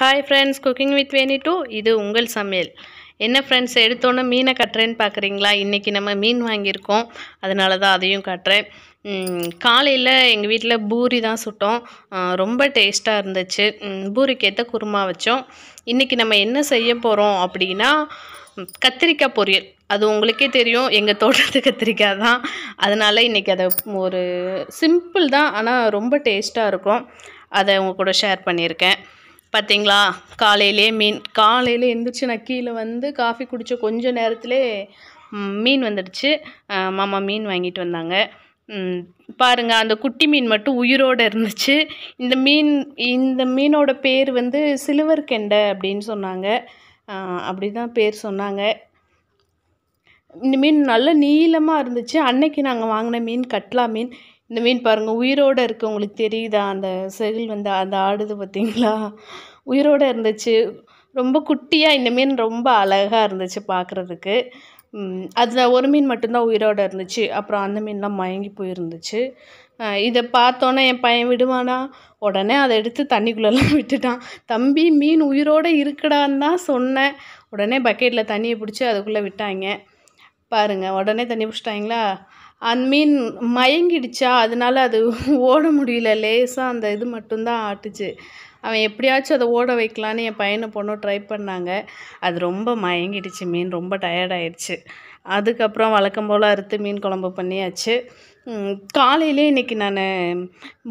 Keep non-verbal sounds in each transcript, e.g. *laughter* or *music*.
hi friends cooking with Veni two இது உங்கள் சமையல் என்ன ஃப்ரெண்ட்ஸ் எடுத்தோன்னே மீனை கட்டுறேன்னு பார்க்குறீங்களா இன்றைக்கி நம்ம மீன் வாங்கியிருக்கோம் அதனால தான் அதையும் காட்டுறேன் காலையில் எங்கள் வீட்டில் பூரி தான் சுட்டோம் ரொம்ப டேஸ்ட்டாக இருந்துச்சு பூரிக்கேற்ற குருமா வச்சோம் இன்றைக்கி நம்ம என்ன செய்ய போகிறோம் அப்படின்னா கத்திரிக்காய் பொரியல் அது உங்களுக்கே தெரியும் எங்கள் தோட்டத்து *laughs* கத்திரிக்காய் தான் அதனால் இன்றைக்கி அதை ஒரு சிம்பிள் தான் ஆனால் ரொம்ப டேஸ்ட்டாக இருக்கும் அதை உங்கள் கூட ஷேர் பண்ணியிருக்கேன் பார்த்தீங்களா காலையிலே மீன் காலையில் எழுந்திரிச்சு நான் கீழே வந்து காஃபி குடித்த கொஞ்சம் நேரத்தில் மீன் வந்துடுச்சு மாமா மீன் வாங்கிட்டு வந்தாங்க பாருங்கள் அந்த குட்டி மீன் மட்டும் உயிரோடு இருந்துச்சு இந்த மீன் இந்த மீனோட பேர் வந்து சிலுவர் கெண்டை அப்படின்னு சொன்னாங்க அப்படி தான் பேர் சொன்னாங்க இந்த மீன் நல்ல நீளமாக இருந்துச்சு அன்னைக்கு நாங்கள் வாங்கின மீன் கட்லா மீன் இந்த மீன் பாருங்கள் உயிரோடு இருக்குது உங்களுக்கு தெரியுதா அந்த செகில் வந்து அந்த ஆடுது பார்த்திங்களா உயிரோடு இருந்துச்சு ரொம்ப குட்டியாக இந்த மீன் ரொம்ப அழகாக இருந்துச்சு பார்க்குறதுக்கு அதில் ஒரு மீன் மட்டும்தான் உயிரோடு இருந்துச்சு அப்புறம் அந்த மீன்லாம் மயங்கி போயிருந்துச்சு இதை பார்த்தோன்னே என் பையன் விடுவானா உடனே அதை எடுத்து தண்ணிக்குள்ளெல்லாம் விட்டுட்டான் தம்பி மீன் உயிரோடு இருக்கடான்னு தான் சொன்னேன் உடனே பக்கெட்டில் தண்ணியை பிடிச்சி அதுக்குள்ளே விட்டாங்க பாருங்கள் உடனே தண்ணி பிடிச்சிட்டாங்களா அந்த மீன் மயங்கிடுச்சா அதனால அது ஓட முடியல லேசாக அந்த இது மட்டும்தான் ஆட்டுச்சு அவன் எப்படியாச்சும் அதை ஓட வைக்கலான்னு என் பையனை பொண்ணு ட்ரை பண்ணாங்க அது ரொம்ப மயங்கிடுச்சு மீன் ரொம்ப டயர்டாயிடுச்சு அதுக்கப்புறம் வழக்கம் போல் அறுத்து மீன் குழம்பு பண்ணியாச்சு காலையிலே இன்றைக்கி நான்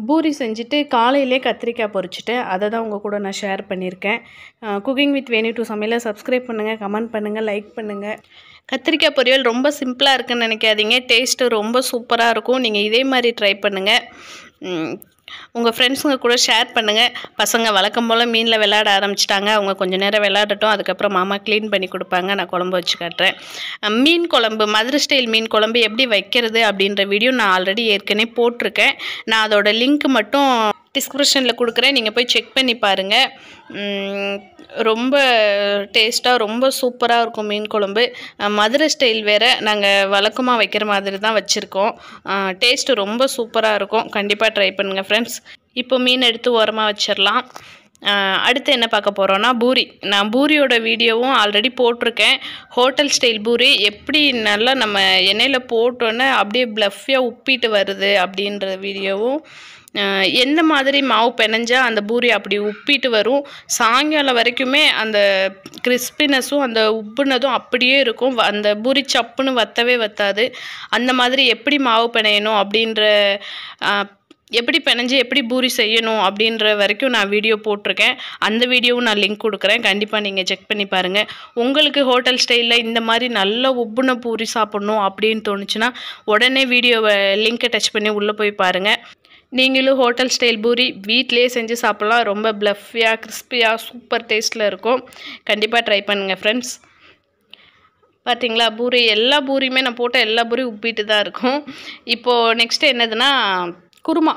பூரி செஞ்சுட்டு காலையிலே கத்திரிக்காய் பொறிச்சிட்டேன் அதை தான் உங்கள் கூட நான் ஷேர் பண்ணியிருக்கேன் குக்கிங் வித் வேணி டூ சமையலை சப்ஸ்கிரைப் பண்ணுங்கள் கமெண்ட் பண்ணுங்கள் லைக் பண்ணுங்கள் கத்திரிக்காய் பொரியல் ரொம்ப சிம்பிளாக இருக்குன்னு நினைக்காதீங்க டேஸ்ட்டு ரொம்ப சூப்பராக இருக்கும் நீங்கள் இதே மாதிரி ட்ரை பண்ணுங்கள் உங்கள் ஃப்ரெண்ட்ஸுங்க கூட ஷேர் பண்ணுங்கள் பசங்க வழக்கம் போல் மீனில் விளையாட ஆரம்பிச்சிட்டாங்க அவங்க கொஞ்சம் நேரம் விளையாடட்டும் அதுக்கப்புறம் மாமா க்ளீன் பண்ணி கொடுப்பாங்க நான் குழம்பு வச்சு காட்டுறேன் மீன் குழம்பு மதுரை ஸ்டைல் மீன் குழம்பு எப்படி வைக்கிறது அப்படின்ற வீடியோ நான் ஆல்ரெடி ஏற்கனவே போட்டிருக்கேன் நான் அதோட லிங்க் மட்டும் டிஸ்கிரிப்ஷனில் கொடுக்குறேன் நீங்கள் போய் செக் பண்ணி பாருங்கள் ரொம்ப டேஸ்ட்டாக ரொம்ப சூப்பராக இருக்கும் மீன் குழம்பு மதுரை ஸ்டைல் வேறு நாங்கள் வழக்கமாக வைக்கிற மாதிரி தான் வச்சுருக்கோம் டேஸ்ட்டு ரொம்ப சூப்பராக இருக்கும் கண்டிப்பாக ட்ரை பண்ணுங்கள் ஃப்ரெண்ட்ஸ் இப்போ மீன் எடுத்து ஓரமாக வச்சிடலாம் அடுத்து என்ன பார்க்க போகிறோன்னா பூரி நான் பூரியோட வீடியோவும் ஆல்ரெடி போட்டிருக்கேன் ஹோட்டல் ஸ்டைல் பூரி எப்படி நல்லா நம்ம எண்ணெயில் போட்டோன்னே அப்படியே ப்ளஃபியாக உப்பிட்டு வருது அப்படின்ற வீடியோவும் எந்த மாதிரி மாவு பிணைஞ்சால் அந்த பூரி அப்படி உப்பிட்டு வரும் சாயங்காலம் வரைக்குமே அந்த கிறிஸ்பினஸும் அந்த உப்புனதும் அப்படியே இருக்கும் அந்த பூரி சப்புன்னு வத்தவே வத்தாது அந்த மாதிரி எப்படி மாவு பிணையணும் அப்படின்ற எப்படி பிணைஞ்சு எப்படி பூரி செய்யணும் அப்படின்ற வரைக்கும் நான் வீடியோ போட்டிருக்கேன் அந்த வீடியோவும் நான் லிங்க் கொடுக்குறேன் கண்டிப்பாக நீங்கள் செக் பண்ணி பாருங்கள் உங்களுக்கு ஹோட்டல் ஸ்டைலில் இந்த மாதிரி நல்ல உப்புன பூரி சாப்பிட்ணும் அப்படின்னு தோணுச்சுன்னா உடனே வீடியோவை லிங்க்கை டச் பண்ணி உள்ளே போய் பாருங்கள் நீங்களும் ஹோட்டல் ஸ்டைல் பூரி வீட்டிலேயே செஞ்சு சாப்பிட்லாம் ரொம்ப ப்ளஃபியாக கிறிஸ்பியாக சூப்பர் டேஸ்ட்டில் இருக்கும் கண்டிப்பாக ட்ரை பண்ணுங்கள் ஃப்ரெண்ட்ஸ் பார்த்தீங்களா பூரி எல்லா பூரியுமே நான் போட்ட எல்லா பூரியும் உப்பிட்டு தான் இருக்கும் இப்போது நெக்ஸ்ட்டு என்னதுன்னா குருமா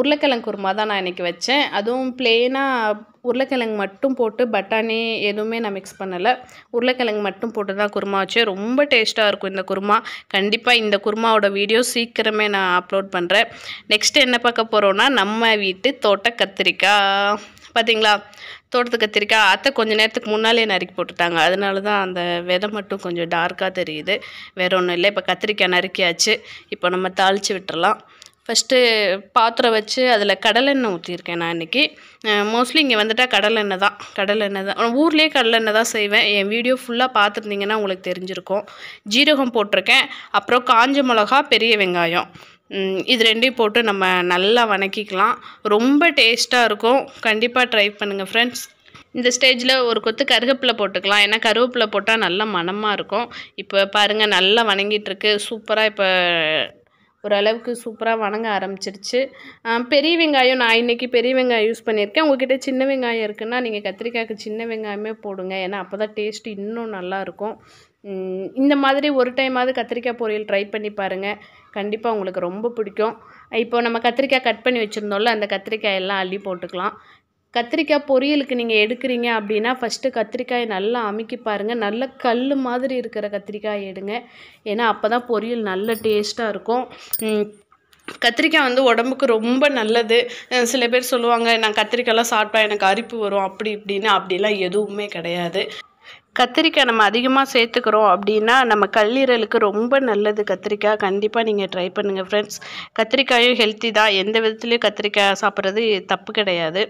உருளைக்கிழங்கு குருமா தான் நான் இன்றைக்கி வச்சேன் அதுவும் பிளெயினாக உருளைக்கிழங்கு மட்டும் போட்டு பட்டாணி எதுவுமே நான் மிக்ஸ் பண்ணலை உருளைக்கிழங்கு மட்டும் போட்டு தான் குருமா வச்சு ரொம்ப டேஸ்ட்டாக இருக்கும் இந்த குருமா கண்டிப்பாக இந்த குருமாவோட வீடியோ சீக்கிரமே நான் அப்லோட் பண்ணுறேன் நெக்ஸ்ட் என்ன பார்க்க போகிறோன்னா நம்ம வீட்டு தோட்ட கத்திரிக்காய் பார்த்தீங்களா தோட்டத்து கத்திரிக்காய் அத்தை கொஞ்சம் நேரத்துக்கு முன்னாலே நறுக்கி போட்டுட்டாங்க அதனால தான் அந்த விதை மட்டும் கொஞ்சம் டார்க்காக தெரியுது வேறு ஒன்றும் இல்லை இப்போ கத்திரிக்காய் நறுக்கியாச்சு இப்போ நம்ம தாளித்து விட்டுறலாம் ஃபஸ்ட்டு பாத்திரம் வச்சு அதில் கடலெண்ணெய் ஊற்றிருக்கேன் நான் இன்றைக்கி மோஸ்ட்லி இங்கே வந்துட்டால் கடலெண்ணெய் தான் கடலெண்ணெய் தான் ஊர்லேயே கடலெண்ணெய் தான் செய்வேன் என் வீடியோ ஃபுல்லாக பார்த்துருந்தீங்கன்னா உங்களுக்கு தெரிஞ்சிருக்கும் ஜீரகம் போட்டிருக்கேன் அப்புறம் காஞ்ச மிளகா பெரிய வெங்காயம் இது ரெண்டையும் போட்டு நம்ம நல்லா வணக்கிக்கலாம் ரொம்ப டேஸ்ட்டாக இருக்கும் கண்டிப்பாக ட்ரை பண்ணுங்கள் ஃப்ரெண்ட்ஸ் இந்த ஸ்டேஜில் ஒரு கொத்து கருவேப்பிலை போட்டுக்கலாம் ஏன்னா கருவேப்பிலை போட்டால் நல்ல மனமாக இருக்கும் இப்போ பாருங்கள் நல்லா வணங்கிட்டுருக்கு சூப்பராக இப்போ ஓரளவுக்கு சூப்பராக வணங்க ஆரம்பிச்சிருச்சு பெரிய வெங்காயம் நான் இன்றைக்கி பெரிய வெங்காயம் யூஸ் பண்ணியிருக்கேன் உங்ககிட்ட சின்ன வெங்காயம் இருக்குன்னா நீங்கள் கத்திரிக்காய்க்கு சின்ன வெங்காயமே போடுங்க ஏன்னா அப்போ தான் டேஸ்ட் இன்னும் நல்லாயிருக்கும் இந்த மாதிரி ஒரு டைமாவது கத்திரிக்காய் பொரியல் ட்ரை பண்ணி பாருங்கள் கண்டிப்பாக உங்களுக்கு ரொம்ப பிடிக்கும் இப்போ நம்ம கத்திரிக்காய் கட் பண்ணி வச்சுருந்தோம்ல அந்த கத்திரிக்காய் எல்லாம் அள்ளி போட்டுக்கலாம் கத்திரிக்காய் பொரியலுக்கு நீங்கள் எடுக்கிறீங்க அப்படின்னா ஃபஸ்ட்டு கத்திரிக்காயை நல்லா அமுக்கி பாருங்கள் நல்ல கல் மாதிரி இருக்கிற கத்திரிக்காய் எடுங்க ஏன்னா அப்போ தான் பொரியல் நல்ல டேஸ்ட்டாக இருக்கும் கத்திரிக்காய் வந்து உடம்புக்கு ரொம்ப நல்லது சில பேர் சொல்லுவாங்க நான் கத்திரிக்காயெலாம் சாப்பிட்டா எனக்கு அரிப்பு வரும் அப்படி இப்படின்னு அப்படிலாம் எதுவுமே கிடையாது கத்திரிக்காய் நம்ம அதிகமாக சேர்த்துக்கிறோம் அப்படின்னா நம்ம கல்லீரலுக்கு ரொம்ப நல்லது கத்திரிக்காய் கண்டிப்பாக நீங்கள் ட்ரை பண்ணுங்கள் ஃப்ரெண்ட்ஸ் கத்திரிக்காயும் ஹெல்த்தி தான் எந்த விதத்துலேயும் கத்திரிக்காய் சாப்பிட்றது தப்பு கிடையாது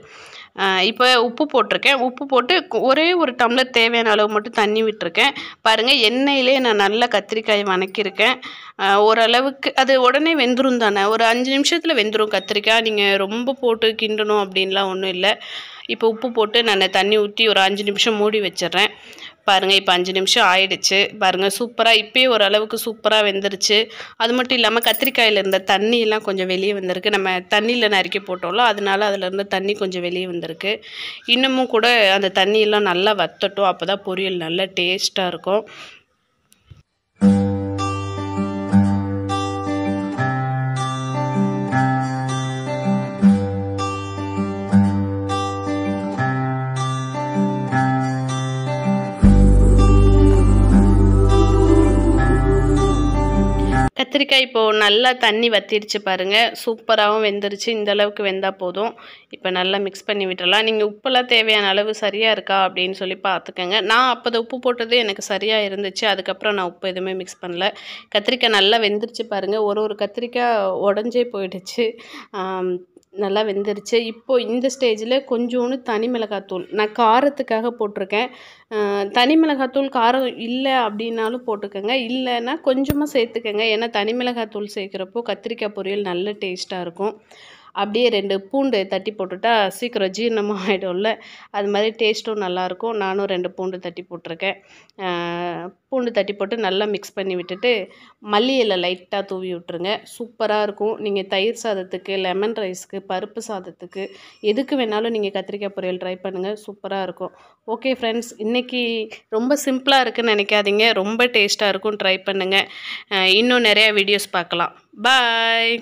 இப்போ உப்பு போட்டிருக்கேன் உப்பு போட்டு ஒரே ஒரு டம்ளர் தேவையான அளவு மட்டும் தண்ணி விட்டுருக்கேன் பாருங்கள் எண்ணெயிலே நான் நல்லா கத்திரிக்காய் வணக்கியிருக்கேன் ஓரளவுக்கு அது உடனே வெந்துடும் தானே ஒரு அஞ்சு நிமிஷத்தில் வெந்துடும் கத்திரிக்காய் நீங்கள் ரொம்ப போட்டு கிண்டணும் அப்படின்லாம் ஒன்றும் இல்லை இப்போ உப்பு போட்டு நான் தண்ணி ஊற்றி ஒரு அஞ்சு நிமிஷம் மூடி வச்சிடுறேன் பாருங்கள் இப்போ அஞ்சு நிமிஷம் ஆயிடுச்சு பாருங்கள் சூப்பராக இப்போயே ஓரளவுக்கு சூப்பராக வெந்துருச்சு அது மட்டும் இல்லாமல் கத்திரிக்காயில் இருந்த தண்ணியெல்லாம் கொஞ்சம் வெளியே வந்திருக்கு நம்ம தண்ணியில் நறுக்கி போட்டோம்ல அதனால அதில் இருந்த தண்ணி கொஞ்சம் வெளியே வந்திருக்கு இன்னமும் கூட அந்த தண்ணியெல்லாம் நல்லா வத்தட்டும் அப்போ தான் பொரியல் நல்லா டேஸ்ட்டாக இருக்கும் கத்திரிக்காய் இப்போது நல்லா தண்ணி வத்திடுச்சு பாருங்கள் சூப்பராகவும் வெந்துருச்சு இந்த அளவுக்கு வெந்தால் போதும் இப்போ நல்லா மிக்ஸ் பண்ணி விட்டுடலாம் நீங்கள் உப்பெல்லாம் தேவையான அளவு சரியாக இருக்கா அப்படின்னு சொல்லி பார்த்துக்கோங்க நான் அப்போதை உப்பு போட்டது எனக்கு சரியாக இருந்துச்சு அதுக்கப்புறம் நான் உப்பு எதுவுமே மிக்ஸ் பண்ணல கத்திரிக்காய் நல்லா வெந்துருச்சு பாருங்கள் ஒரு ஒரு கத்திரிக்காய் உடஞ்சே போயிடுச்சு நல்லா வெந்துருச்சு இப்போது இந்த ஸ்டேஜில் கொஞ்சோண்டு தனி மிளகாத்தூள் நான் காரத்துக்காக போட்டிருக்கேன் தனி மிளகாத்தூள் காரம் இல்லை அப்படின்னாலும் போட்டுக்கோங்க இல்லைன்னா கொஞ்சமாக சேர்த்துக்கோங்க ஏன்னா தனி மிளகாத்தூள் சேர்க்குறப்போ கத்திரிக்காய் பொரியல் நல்ல டேஸ்ட்டாக இருக்கும் அப்படியே ரெண்டு பூண்டு தட்டி போட்டுட்டா சீக்கிரம் ஜீரணமாக ஆகிடும்ல அது மாதிரி டேஸ்ட்டும் நல்லாயிருக்கும் நானும் ரெண்டு பூண்டு தட்டி போட்டிருக்கேன் பூண்டு தட்டி போட்டு நல்லா மிக்ஸ் பண்ணி விட்டுட்டு மல்லியில் லைட்டாக தூவி விட்டுருங்க சூப்பராக இருக்கும் நீங்கள் தயிர் சாதத்துக்கு லெமன் ரைஸ்க்கு பருப்பு சாதத்துக்கு எதுக்கு வேணாலும் நீங்கள் கத்திரிக்காய் பொரியல் ட்ரை பண்ணுங்கள் சூப்பராக இருக்கும் ஓகே ஃப்ரெண்ட்ஸ் இன்றைக்கி ரொம்ப சிம்பிளாக இருக்குதுன்னு நினைக்காதீங்க ரொம்ப டேஸ்ட்டாக இருக்கும் ட்ரை பண்ணுங்கள் இன்னும் நிறையா வீடியோஸ் பார்க்கலாம் பாய்